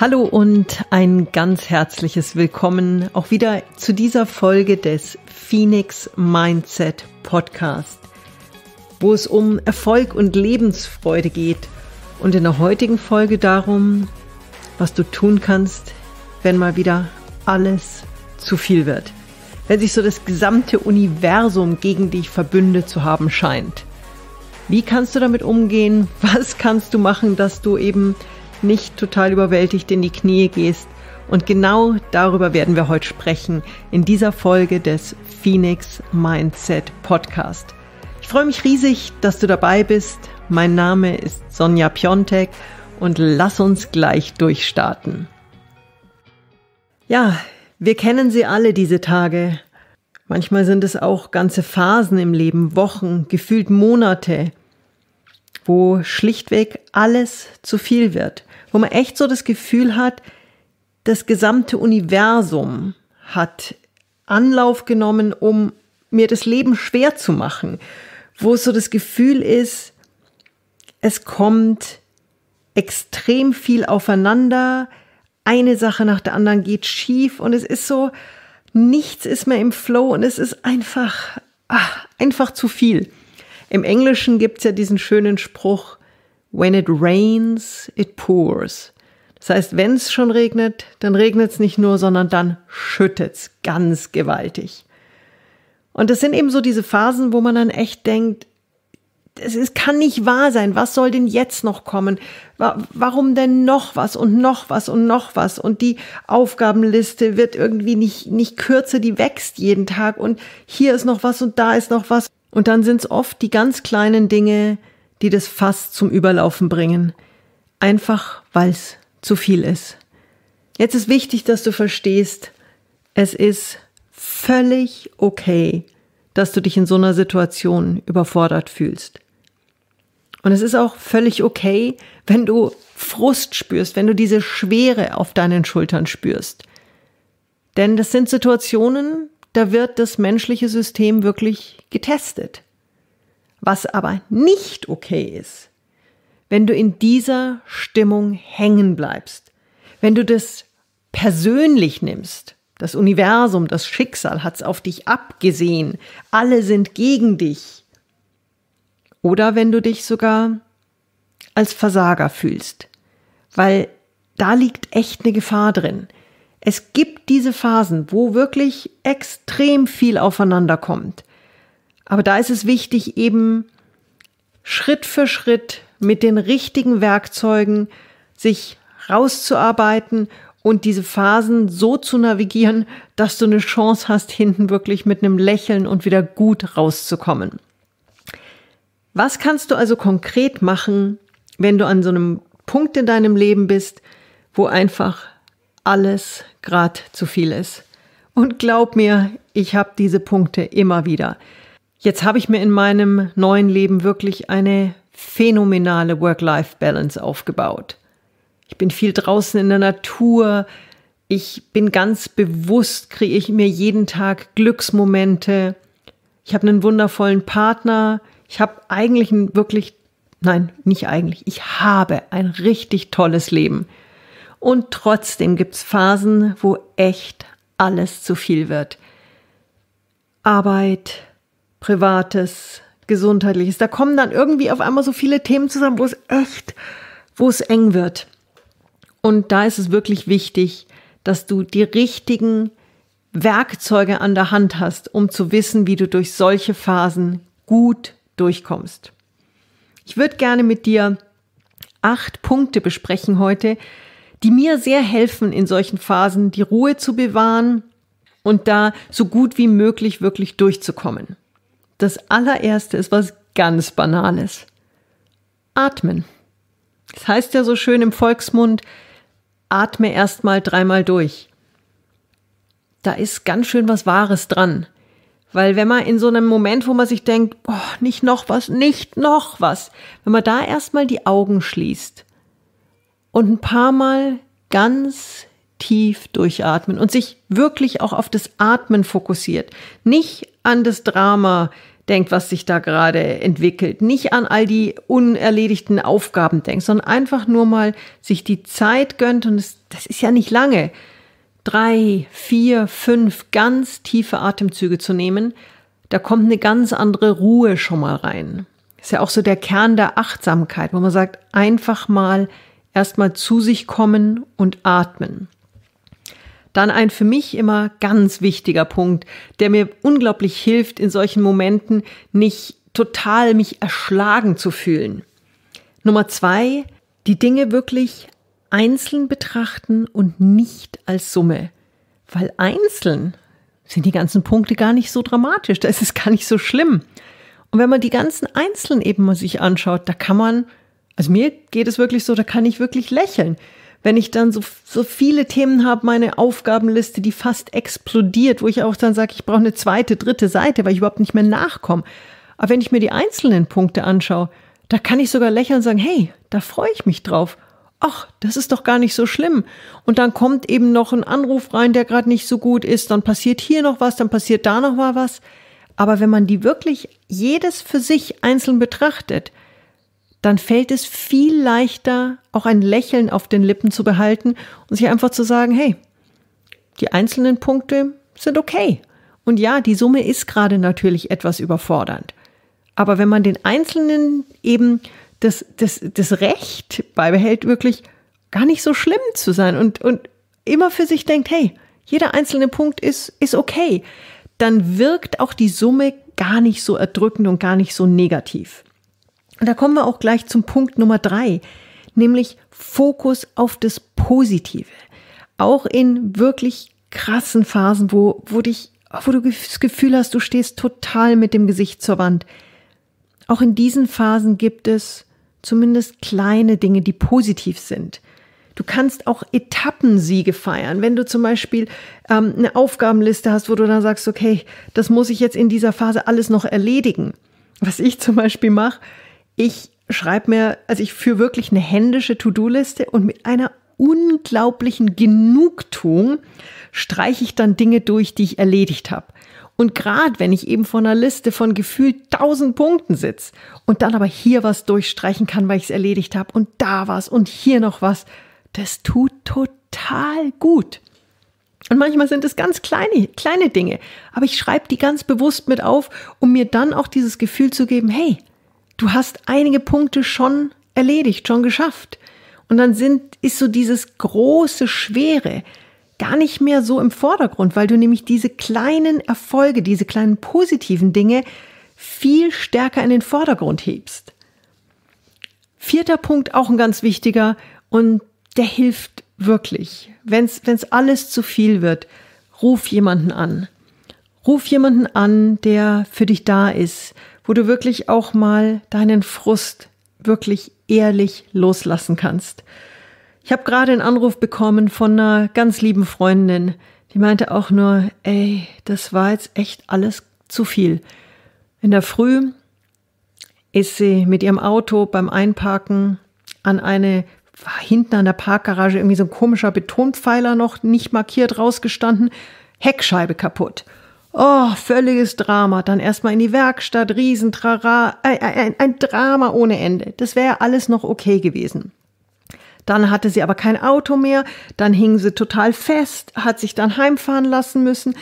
Hallo und ein ganz herzliches Willkommen auch wieder zu dieser Folge des Phoenix Mindset Podcast, wo es um Erfolg und Lebensfreude geht und in der heutigen Folge darum, was du tun kannst, wenn mal wieder alles zu viel wird, wenn sich so das gesamte Universum gegen dich verbündet zu haben scheint. Wie kannst du damit umgehen? Was kannst du machen, dass du eben nicht total überwältigt in die Knie gehst. Und genau darüber werden wir heute sprechen in dieser Folge des Phoenix Mindset Podcast. Ich freue mich riesig, dass du dabei bist. Mein Name ist Sonja Piontek und lass uns gleich durchstarten. Ja, wir kennen sie alle diese Tage. Manchmal sind es auch ganze Phasen im Leben, Wochen, gefühlt Monate, wo schlichtweg alles zu viel wird wo man echt so das Gefühl hat, das gesamte Universum hat Anlauf genommen, um mir das Leben schwer zu machen, wo es so das Gefühl ist, es kommt extrem viel aufeinander, eine Sache nach der anderen geht schief und es ist so, nichts ist mehr im Flow und es ist einfach, ach, einfach zu viel. Im Englischen gibt es ja diesen schönen Spruch, When it rains, it pours. Das heißt, wenn es schon regnet, dann regnet es nicht nur, sondern dann schüttet es ganz gewaltig. Und das sind eben so diese Phasen, wo man dann echt denkt, es, kann nicht wahr sein, was soll denn jetzt noch kommen? Warum denn noch was und noch was und noch was? Und die Aufgabenliste wird irgendwie nicht, nicht kürzer, die wächst jeden Tag und hier ist noch was und da ist noch was. Und dann sind es oft die ganz kleinen Dinge, die das Fass zum Überlaufen bringen. Einfach, weil's zu viel ist. Jetzt ist wichtig, dass du verstehst, es ist völlig okay, dass du dich in so einer Situation überfordert fühlst. Und es ist auch völlig okay, wenn du Frust spürst, wenn du diese Schwere auf deinen Schultern spürst. Denn das sind Situationen, da wird das menschliche System wirklich getestet. Was aber nicht okay ist, wenn du in dieser Stimmung hängen bleibst, wenn du das persönlich nimmst, das Universum, das Schicksal hat's auf dich abgesehen, alle sind gegen dich. Oder wenn du dich sogar als Versager fühlst, weil da liegt echt eine Gefahr drin. Es gibt diese Phasen, wo wirklich extrem viel aufeinander kommt. Aber da ist es wichtig, eben Schritt für Schritt mit den richtigen Werkzeugen sich rauszuarbeiten und diese Phasen so zu navigieren, dass du eine Chance hast, hinten wirklich mit einem Lächeln und wieder gut rauszukommen. Was kannst du also konkret machen, wenn du an so einem Punkt in deinem Leben bist, wo einfach alles gerade zu viel ist? Und glaub mir, ich habe diese Punkte immer wieder. Jetzt habe ich mir in meinem neuen Leben wirklich eine phänomenale Work-Life-Balance aufgebaut. Ich bin viel draußen in der Natur. Ich bin ganz bewusst, kriege ich mir jeden Tag Glücksmomente. Ich habe einen wundervollen Partner. Ich habe eigentlich ein wirklich, nein, nicht eigentlich, ich habe ein richtig tolles Leben. Und trotzdem gibt es Phasen, wo echt alles zu viel wird. Arbeit, Privates, Gesundheitliches. Da kommen dann irgendwie auf einmal so viele Themen zusammen, wo es echt, wo es eng wird. Und da ist es wirklich wichtig, dass du die richtigen Werkzeuge an der Hand hast, um zu wissen, wie du durch solche Phasen gut durchkommst. Ich würde gerne mit dir acht Punkte besprechen heute, die mir sehr helfen, in solchen Phasen die Ruhe zu bewahren und da so gut wie möglich wirklich durchzukommen. Das allererste ist was ganz Banales. Atmen. Das heißt ja so schön im Volksmund, atme erstmal dreimal durch. Da ist ganz schön was Wahres dran. Weil wenn man in so einem Moment, wo man sich denkt, oh, nicht noch was, nicht noch was, wenn man da erstmal die Augen schließt und ein paar Mal ganz tief durchatmen und sich wirklich auch auf das Atmen fokussiert. Nicht an das Drama denkt, was sich da gerade entwickelt. Nicht an all die unerledigten Aufgaben denkt, sondern einfach nur mal sich die Zeit gönnt und es, das ist ja nicht lange. Drei, vier, fünf ganz tiefe Atemzüge zu nehmen, da kommt eine ganz andere Ruhe schon mal rein. Ist ja auch so der Kern der Achtsamkeit, wo man sagt, einfach mal erstmal zu sich kommen und atmen. Dann ein für mich immer ganz wichtiger Punkt, der mir unglaublich hilft, in solchen Momenten nicht total mich erschlagen zu fühlen. Nummer zwei, die Dinge wirklich einzeln betrachten und nicht als Summe. Weil einzeln sind die ganzen Punkte gar nicht so dramatisch, da ist es gar nicht so schlimm. Und wenn man die ganzen Einzelnen eben mal sich anschaut, da kann man, also mir geht es wirklich so, da kann ich wirklich lächeln wenn ich dann so, so viele Themen habe, meine Aufgabenliste, die fast explodiert, wo ich auch dann sage, ich brauche eine zweite, dritte Seite, weil ich überhaupt nicht mehr nachkomme. Aber wenn ich mir die einzelnen Punkte anschaue, da kann ich sogar lächeln und sagen, hey, da freue ich mich drauf. Ach, das ist doch gar nicht so schlimm. Und dann kommt eben noch ein Anruf rein, der gerade nicht so gut ist, dann passiert hier noch was, dann passiert da noch mal was. Aber wenn man die wirklich jedes für sich einzeln betrachtet, dann fällt es viel leichter, auch ein Lächeln auf den Lippen zu behalten und sich einfach zu sagen, hey, die einzelnen Punkte sind okay. Und ja, die Summe ist gerade natürlich etwas überfordernd. Aber wenn man den Einzelnen eben das, das, das Recht beibehält, wirklich gar nicht so schlimm zu sein und, und immer für sich denkt, hey, jeder einzelne Punkt ist, ist okay, dann wirkt auch die Summe gar nicht so erdrückend und gar nicht so negativ. Und da kommen wir auch gleich zum Punkt Nummer drei nämlich Fokus auf das Positive. Auch in wirklich krassen Phasen, wo, wo dich, wo du das Gefühl hast, du stehst total mit dem Gesicht zur Wand. Auch in diesen Phasen gibt es zumindest kleine Dinge, die positiv sind. Du kannst auch Etappensiege feiern. Wenn du zum Beispiel ähm, eine Aufgabenliste hast, wo du dann sagst, okay, das muss ich jetzt in dieser Phase alles noch erledigen. Was ich zum Beispiel mache, ich schreibe mir, also ich führe wirklich eine händische To-Do-Liste und mit einer unglaublichen Genugtuung streiche ich dann Dinge durch, die ich erledigt habe. Und gerade wenn ich eben vor einer Liste von gefühlt 1000 Punkten sitze und dann aber hier was durchstreichen kann, weil ich es erledigt habe und da was und hier noch was, das tut total gut. Und manchmal sind es ganz kleine, kleine Dinge, aber ich schreibe die ganz bewusst mit auf, um mir dann auch dieses Gefühl zu geben, hey, du hast einige Punkte schon erledigt, schon geschafft. Und dann sind, ist so dieses große Schwere gar nicht mehr so im Vordergrund, weil du nämlich diese kleinen Erfolge, diese kleinen positiven Dinge viel stärker in den Vordergrund hebst. Vierter Punkt, auch ein ganz wichtiger, und der hilft wirklich. Wenn es alles zu viel wird, ruf jemanden an. Ruf jemanden an, der für dich da ist, wo du wirklich auch mal deinen Frust wirklich ehrlich loslassen kannst. Ich habe gerade einen Anruf bekommen von einer ganz lieben Freundin, die meinte auch nur, ey, das war jetzt echt alles zu viel. In der Früh ist sie mit ihrem Auto beim Einparken an eine war hinten an der Parkgarage irgendwie so ein komischer Betonpfeiler noch nicht markiert rausgestanden, Heckscheibe kaputt. Oh, völliges Drama. Dann erstmal in die Werkstatt, Riesentrara, ein, ein, ein Drama ohne Ende. Das wäre alles noch okay gewesen. Dann hatte sie aber kein Auto mehr, dann hing sie total fest, hat sich dann heimfahren lassen müssen.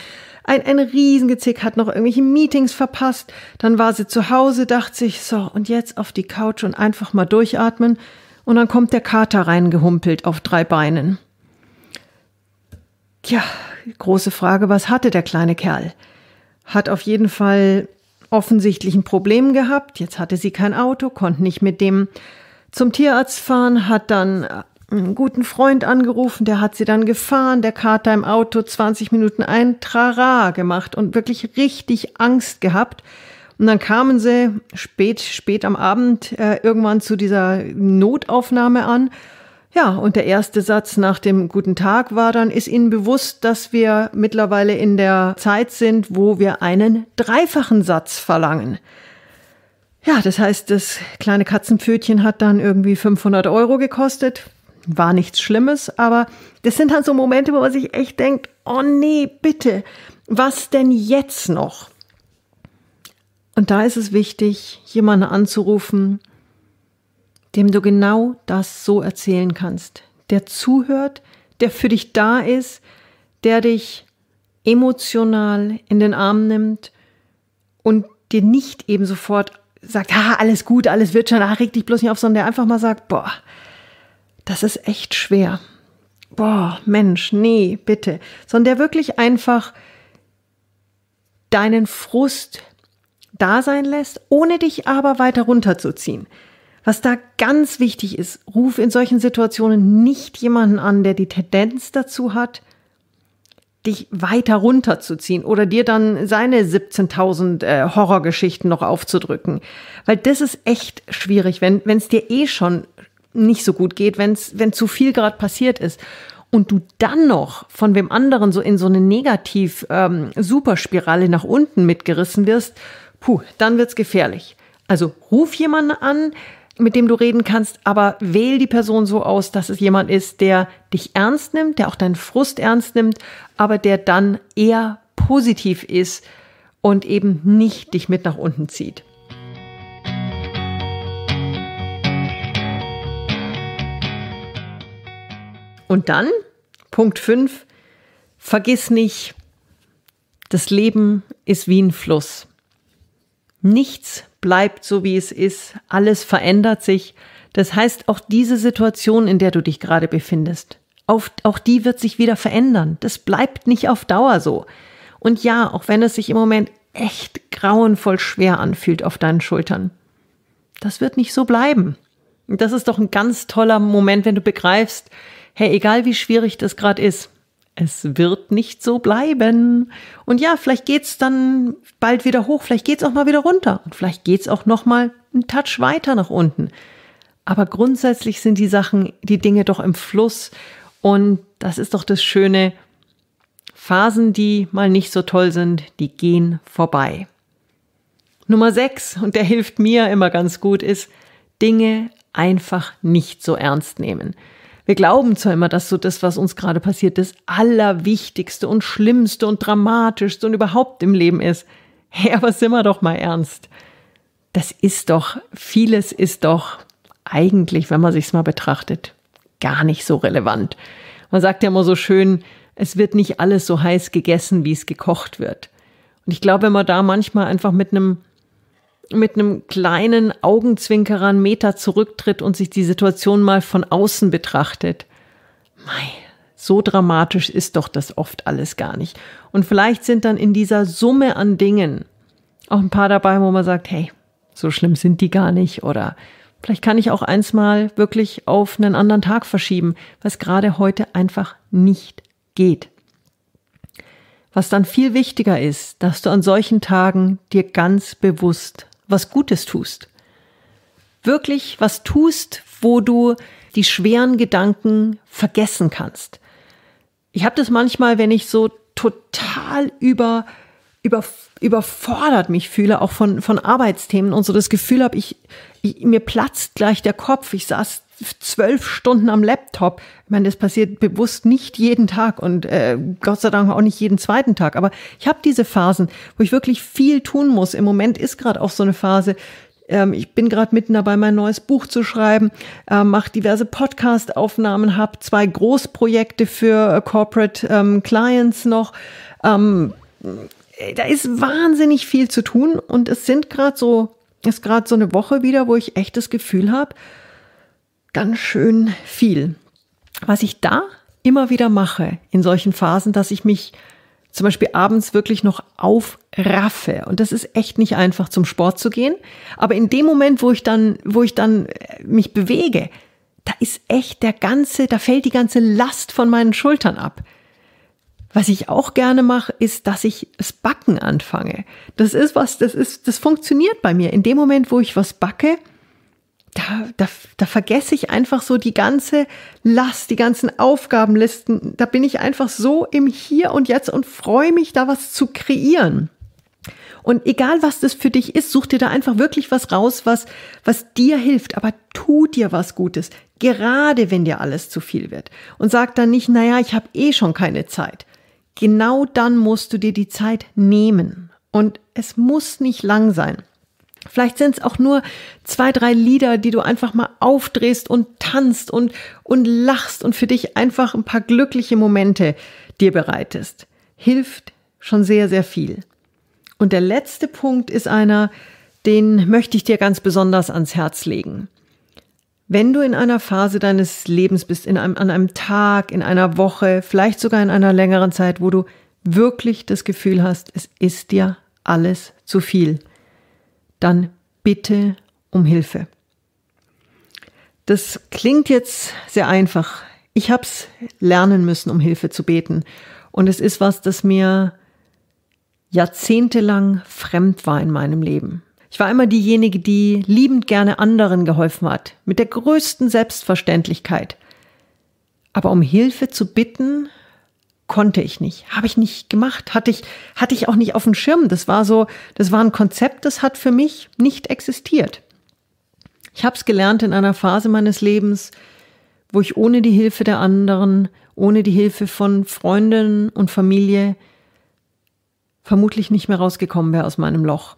Ein, ein Riesengezick hat noch irgendwelche Meetings verpasst. Dann war sie zu Hause, dachte sich, so, und jetzt auf die Couch und einfach mal durchatmen. Und dann kommt der Kater reingehumpelt auf drei Beinen. Tja, große Frage, was hatte der kleine Kerl? Hat auf jeden Fall offensichtlich ein Problem gehabt. Jetzt hatte sie kein Auto, konnte nicht mit dem zum Tierarzt fahren, hat dann äh, einen guten Freund angerufen, der hat sie dann gefahren, der Kater im Auto 20 Minuten ein Trara gemacht und wirklich richtig Angst gehabt. Und dann kamen sie spät, spät am Abend äh, irgendwann zu dieser Notaufnahme an ja, und der erste Satz nach dem Guten Tag war dann, ist Ihnen bewusst, dass wir mittlerweile in der Zeit sind, wo wir einen dreifachen Satz verlangen. Ja, das heißt, das kleine Katzenpfötchen hat dann irgendwie 500 Euro gekostet. War nichts Schlimmes, aber das sind dann so Momente, wo man sich echt denkt, oh nee, bitte, was denn jetzt noch? Und da ist es wichtig, jemanden anzurufen, dem du genau das so erzählen kannst, der zuhört, der für dich da ist, der dich emotional in den Arm nimmt und dir nicht eben sofort sagt, ha, alles gut, alles wird schon, ach, reg dich bloß nicht auf, sondern der einfach mal sagt, boah, das ist echt schwer. Boah, Mensch, nee, bitte. Sondern der wirklich einfach deinen Frust da sein lässt, ohne dich aber weiter runterzuziehen. Was da ganz wichtig ist, ruf in solchen Situationen nicht jemanden an, der die Tendenz dazu hat, dich weiter runterzuziehen oder dir dann seine 17.000 äh, Horrorgeschichten noch aufzudrücken. Weil das ist echt schwierig, wenn es dir eh schon nicht so gut geht, wenn's, wenn zu viel gerade passiert ist und du dann noch von wem anderen so in so eine Negativ-Superspirale ähm, nach unten mitgerissen wirst, puh, dann wird's gefährlich. Also ruf jemanden an, mit dem du reden kannst, aber wähl die Person so aus, dass es jemand ist, der dich ernst nimmt, der auch deinen Frust ernst nimmt, aber der dann eher positiv ist und eben nicht dich mit nach unten zieht. Und dann, Punkt 5, vergiss nicht, das Leben ist wie ein Fluss. Nichts bleibt so, wie es ist, alles verändert sich. Das heißt, auch diese Situation, in der du dich gerade befindest, auf, auch die wird sich wieder verändern. Das bleibt nicht auf Dauer so. Und ja, auch wenn es sich im Moment echt grauenvoll schwer anfühlt auf deinen Schultern, das wird nicht so bleiben. Und das ist doch ein ganz toller Moment, wenn du begreifst, hey, egal wie schwierig das gerade ist, es wird nicht so bleiben. Und ja, vielleicht geht's dann bald wieder hoch, vielleicht geht's auch mal wieder runter und vielleicht geht's auch noch mal einen Touch weiter nach unten. Aber grundsätzlich sind die Sachen, die Dinge doch im Fluss und das ist doch das Schöne. Phasen, die mal nicht so toll sind, die gehen vorbei. Nummer sechs und der hilft mir immer ganz gut, ist Dinge einfach nicht so ernst nehmen. Wir glauben zwar immer, dass so das, was uns gerade passiert, das Allerwichtigste und Schlimmste und Dramatischste und überhaupt im Leben ist. Hey, aber sind wir doch mal ernst. Das ist doch, vieles ist doch eigentlich, wenn man sich's mal betrachtet, gar nicht so relevant. Man sagt ja immer so schön, es wird nicht alles so heiß gegessen, wie es gekocht wird. Und ich glaube, wenn man da manchmal einfach mit einem mit einem kleinen Augenzwinkerer einen Meter zurücktritt und sich die Situation mal von außen betrachtet. Mei, so dramatisch ist doch das oft alles gar nicht. Und vielleicht sind dann in dieser Summe an Dingen auch ein paar dabei, wo man sagt, hey, so schlimm sind die gar nicht oder vielleicht kann ich auch eins mal wirklich auf einen anderen Tag verschieben, was gerade heute einfach nicht geht. Was dann viel wichtiger ist, dass du an solchen Tagen dir ganz bewusst was Gutes tust. Wirklich was tust, wo du die schweren Gedanken vergessen kannst. Ich habe das manchmal, wenn ich so total über, über, überfordert mich fühle, auch von, von Arbeitsthemen und so das Gefühl habe, ich, ich, mir platzt gleich der Kopf. Ich saß zwölf Stunden am Laptop. Ich meine, das passiert bewusst nicht jeden Tag und äh, Gott sei Dank auch nicht jeden zweiten Tag. Aber ich habe diese Phasen, wo ich wirklich viel tun muss. Im Moment ist gerade auch so eine Phase. Ähm, ich bin gerade mitten dabei, mein neues Buch zu schreiben, äh, mache diverse Podcast-Aufnahmen, habe zwei Großprojekte für äh, Corporate ähm, Clients noch. Ähm, äh, da ist wahnsinnig viel zu tun und es sind gerade so, ist gerade so eine Woche wieder, wo ich echt das Gefühl habe, ganz schön viel. Was ich da immer wieder mache in solchen Phasen, dass ich mich zum Beispiel abends wirklich noch aufraffe. Und das ist echt nicht einfach, zum Sport zu gehen. Aber in dem Moment, wo ich dann, wo ich dann äh, mich bewege, da ist echt der ganze, da fällt die ganze Last von meinen Schultern ab. Was ich auch gerne mache, ist, dass ich das Backen anfange. Das ist was, das ist, das funktioniert bei mir. In dem Moment, wo ich was backe, da, da, da vergesse ich einfach so die ganze Last, die ganzen Aufgabenlisten. Da bin ich einfach so im Hier und Jetzt und freue mich, da was zu kreieren. Und egal was das für dich ist, such dir da einfach wirklich was raus, was, was dir hilft. Aber tu dir was Gutes, gerade wenn dir alles zu viel wird. Und sag dann nicht, naja, ich habe eh schon keine Zeit. Genau dann musst du dir die Zeit nehmen. Und es muss nicht lang sein. Vielleicht sind es auch nur zwei, drei Lieder, die du einfach mal aufdrehst und tanzt und, und lachst und für dich einfach ein paar glückliche Momente dir bereitest. Hilft schon sehr, sehr viel. Und der letzte Punkt ist einer, den möchte ich dir ganz besonders ans Herz legen. Wenn du in einer Phase deines Lebens bist, in einem, an einem Tag, in einer Woche, vielleicht sogar in einer längeren Zeit, wo du wirklich das Gefühl hast, es ist dir alles zu viel dann bitte um Hilfe. Das klingt jetzt sehr einfach. Ich habe es lernen müssen, um Hilfe zu beten. Und es ist was, das mir jahrzehntelang fremd war in meinem Leben. Ich war immer diejenige, die liebend gerne anderen geholfen hat, mit der größten Selbstverständlichkeit. Aber um Hilfe zu bitten, konnte ich nicht, habe ich nicht gemacht, hatte ich, hatte ich auch nicht auf dem Schirm. Das war so, das war ein Konzept, das hat für mich nicht existiert. Ich habe es gelernt in einer Phase meines Lebens, wo ich ohne die Hilfe der anderen, ohne die Hilfe von Freundinnen und Familie vermutlich nicht mehr rausgekommen wäre aus meinem Loch.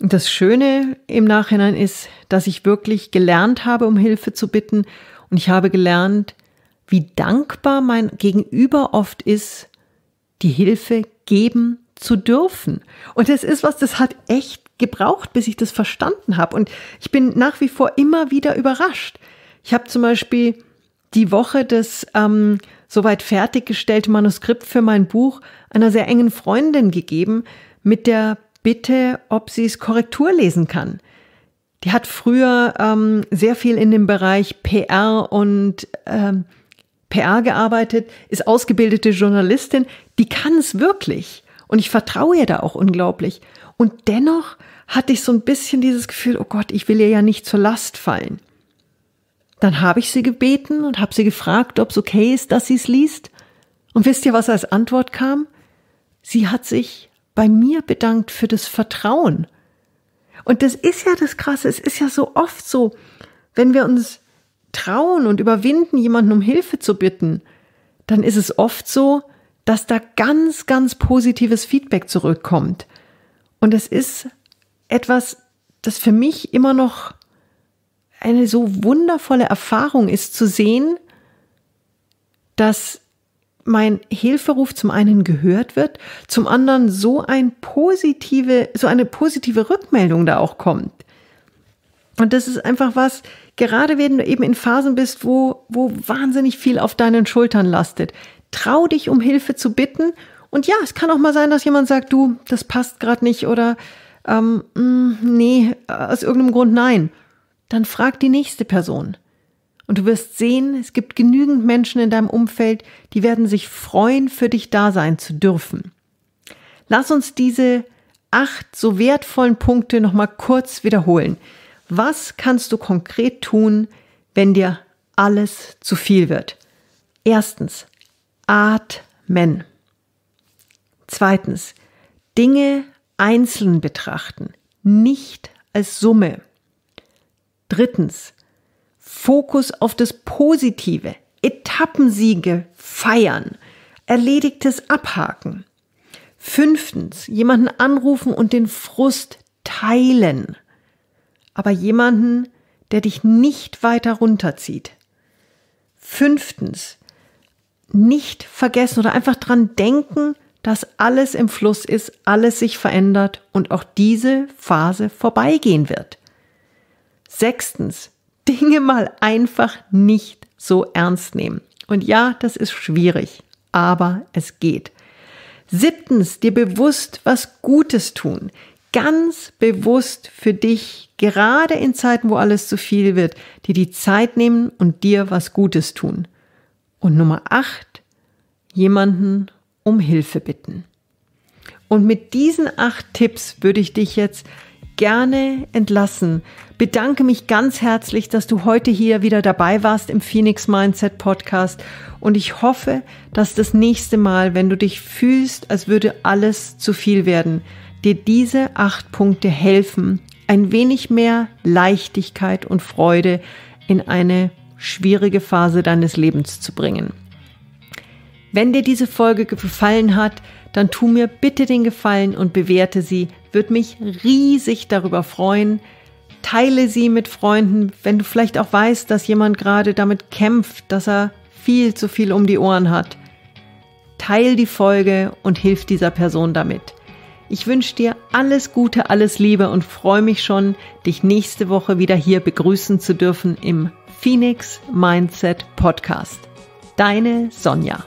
Und das Schöne im Nachhinein ist, dass ich wirklich gelernt habe, um Hilfe zu bitten und ich habe gelernt, wie dankbar mein Gegenüber oft ist, die Hilfe geben zu dürfen. Und das ist was, das hat echt gebraucht, bis ich das verstanden habe. Und ich bin nach wie vor immer wieder überrascht. Ich habe zum Beispiel die Woche das ähm, soweit fertiggestellte Manuskript für mein Buch einer sehr engen Freundin gegeben, mit der Bitte, ob sie es Korrektur lesen kann. Die hat früher ähm, sehr viel in dem Bereich PR und ähm, PR gearbeitet, ist ausgebildete Journalistin, die kann es wirklich. Und ich vertraue ihr da auch unglaublich. Und dennoch hatte ich so ein bisschen dieses Gefühl, oh Gott, ich will ihr ja nicht zur Last fallen. Dann habe ich sie gebeten und habe sie gefragt, ob es okay ist, dass sie es liest. Und wisst ihr, was als Antwort kam? Sie hat sich bei mir bedankt für das Vertrauen. Und das ist ja das Krasse, es ist ja so oft so, wenn wir uns trauen und überwinden, jemanden um Hilfe zu bitten, dann ist es oft so, dass da ganz, ganz positives Feedback zurückkommt. Und es ist etwas, das für mich immer noch eine so wundervolle Erfahrung ist, zu sehen, dass mein Hilferuf zum einen gehört wird, zum anderen so ein positive, so eine positive Rückmeldung da auch kommt. Und das ist einfach was, gerade wenn du eben in Phasen bist, wo, wo wahnsinnig viel auf deinen Schultern lastet. Trau dich, um Hilfe zu bitten. Und ja, es kann auch mal sein, dass jemand sagt, du, das passt gerade nicht oder ähm, mm, nee, äh, aus irgendeinem Grund nein. Dann frag die nächste Person. Und du wirst sehen, es gibt genügend Menschen in deinem Umfeld, die werden sich freuen, für dich da sein zu dürfen. Lass uns diese acht so wertvollen Punkte nochmal kurz wiederholen. Was kannst du konkret tun, wenn dir alles zu viel wird? Erstens, atmen. Zweitens, Dinge einzeln betrachten, nicht als Summe. Drittens, Fokus auf das Positive, Etappensiege feiern, erledigtes abhaken. Fünftens, jemanden anrufen und den Frust teilen aber jemanden, der dich nicht weiter runterzieht. Fünftens, nicht vergessen oder einfach dran denken, dass alles im Fluss ist, alles sich verändert und auch diese Phase vorbeigehen wird. Sechstens, Dinge mal einfach nicht so ernst nehmen. Und ja, das ist schwierig, aber es geht. Siebtens, dir bewusst was Gutes tun ganz bewusst für dich, gerade in Zeiten, wo alles zu viel wird, dir die Zeit nehmen und dir was Gutes tun. Und Nummer acht, jemanden um Hilfe bitten. Und mit diesen acht Tipps würde ich dich jetzt gerne entlassen. Bedanke mich ganz herzlich, dass du heute hier wieder dabei warst im Phoenix Mindset Podcast und ich hoffe, dass das nächste Mal, wenn du dich fühlst, als würde alles zu viel werden, dir diese acht Punkte helfen, ein wenig mehr Leichtigkeit und Freude in eine schwierige Phase deines Lebens zu bringen. Wenn dir diese Folge gefallen hat, dann tu mir bitte den Gefallen und bewerte sie. Würde mich riesig darüber freuen. Teile sie mit Freunden, wenn du vielleicht auch weißt, dass jemand gerade damit kämpft, dass er viel zu viel um die Ohren hat. Teil die Folge und hilf dieser Person damit. Ich wünsche dir alles Gute, alles Liebe und freue mich schon, dich nächste Woche wieder hier begrüßen zu dürfen im Phoenix Mindset Podcast. Deine Sonja.